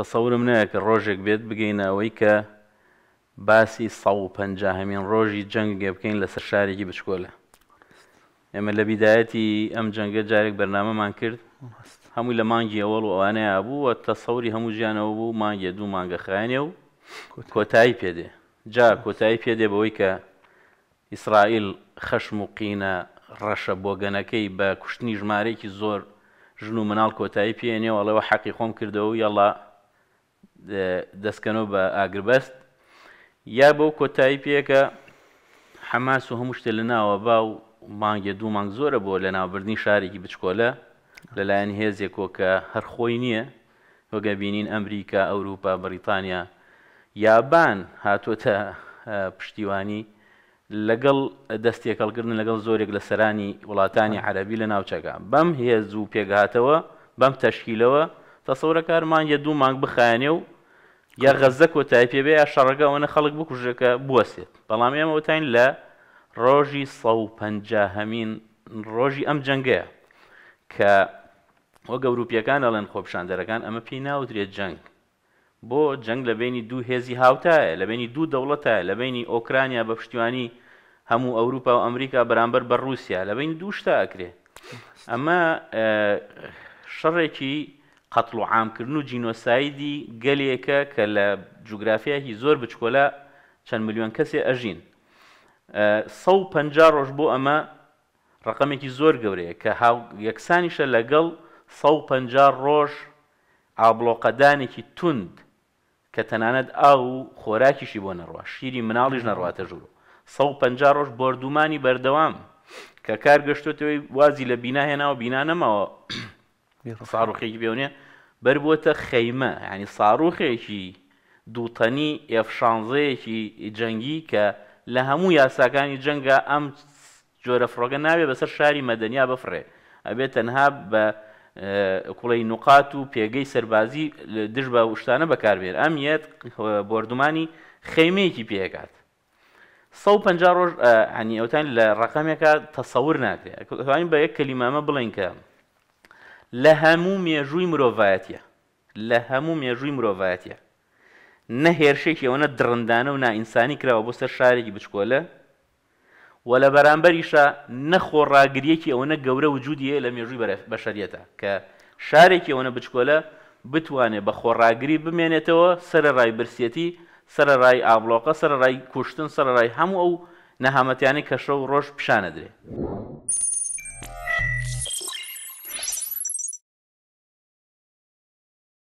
تەسەورم نایە کە ڕۆژێک بێت بگەینەوەی کە باسی سە و پەنجاهمین ڕۆژی جەنگێ بکەین لەسەر شارێکی بچکۆلە ئێمە لە بیدایەتی ئەم جەنگە جارێک بەرنامەمان کرد هەمووی لە مانگی ئەوەڵ و ئەوانەیە بوو تە سەوری هەموو ژیانەوە بوو مانگیە دوو مانگە خانێ و کۆتایی پێدێ جا کۆتایی پێدێ بەوەی کە ئیسرائیل خەشم و قینە ڕەشە بۆگەنەکەی بە کوشتنی ژمارەیەکی زۆر ژن و مناڵ کۆتایی پێێنێەوە ئەڵەوە حەقی خۆم کردەوە یاڵە دەستکەنەوە بە ئاگربەست یا بەو کۆتایی پێکە حەماس و هەموو شتێ لەناوە باو مانگێ دوو مانگ زۆرە بۆ لە ناوبردنی شارێکی بچکۆلە لەلایەن هێزێکۆ کە هەرخۆی نییە وەگە بینین ئەمریکا ئەوروپا بریتانیا یابان هاتوۆتە پشتیوانی لەگەڵ دەستێکەڵکردن لەگەڵ زۆرێک لە سەرانی وڵاتانی عەربی لە ناوچەکە بەم هێز و پێگاتەوە بەم تەشکیلەوە تەسەورە کارمانگە دوو مانگ بخانێ و یا غەزە کۆتایی پێبێ یا شەڕگە ئەوەنە خەڵک بکوژەکە بوەسێت بەڵام ئێمە وتین لە ڕۆژی سە و پەنجاهمین ڕۆژی ئەم جەنگەیە کە وە گەوروپیەکان ئەڵێن خۆپشاندەرەکان ئەمە پێی ناودرێت جەنگ بۆ جەنگ لە بینی دوو هێزی هاوتایە لە بینی دوو دەوڵەتە لە بینی ئۆکرانیا بە پشتیوانی هەموو ئەوروپا و ئەمریکا بەرامبەر بە رووسیا لە بین دوو شتا ئەکرێ ئەمە شەڕێکی قەتڵ و عامکردن و جینۆسایدی گەلێکە کە لە جوگرافیاکی زۆر بچکۆلە چەند میلیۆن کەسێ ئەژین. 150 ڕۆژ بۆ ئەمە ڕقمێکی زۆر گەورەیە کە یەکسانیشە لەگەڵ 150 ڕۆژ ئابلۆقەدانێکی تند کە تەنانەت ئاو و خۆراکیشی بۆ نەڕوە شیری مناڵیش نەڕاتە ژوور 150 ڕۆژ بردومانی بەردەوام کە کارگەشتوتەوەی وازی لە بیناهێناوە بینانەمەوە ساڕوخێکی بێونێ بربووتە خەیمە ینی ساڕوخێکی دووتەنی ئێفشانزەیەکی جەنگی کە لە هەموو یاساکانی جەنگە ئەم جۆرە فڕۆگە ناوێ بەسەر شاری مەدەنیا بفرێ ئەبێت تەنها بە کوڵی نوقات و پێگەی سەربازی دش بە وشتانە بەکاربێت ئەم یەت بردومانی خەیمەیەکی پێکات 150 ڕۆژ هەنی ئەوتان لە ڕقامێکە تەسەور ناکرێت بە یەک کەلیمامە بڵێن کە لە هەموو مێژووی مرۆڤایەتە لە هەموو مێژووی مرۆڤایەتە نە هێرشێکی ئەوەنە درندانە و نائینسانی کراوە بۆ سەر شارێکی بچکۆلە و لە بەرامبەریشە نەخۆڕاگریەکی ئەوەنە گەورە وجودیە لە مێژووی بەشەریەتە کە شارێکی ئەوەنە بچکۆلە بتوانێت بە خۆڕاگری بمێنێتەوە سرە ڕای برسیەتی سرە ڕای ئابلۆقە سرە ڕای کوشتن سرە ڕای هەموو ئەو نەهامەتیانی کەشە و ڕۆژ پیشانە درێت.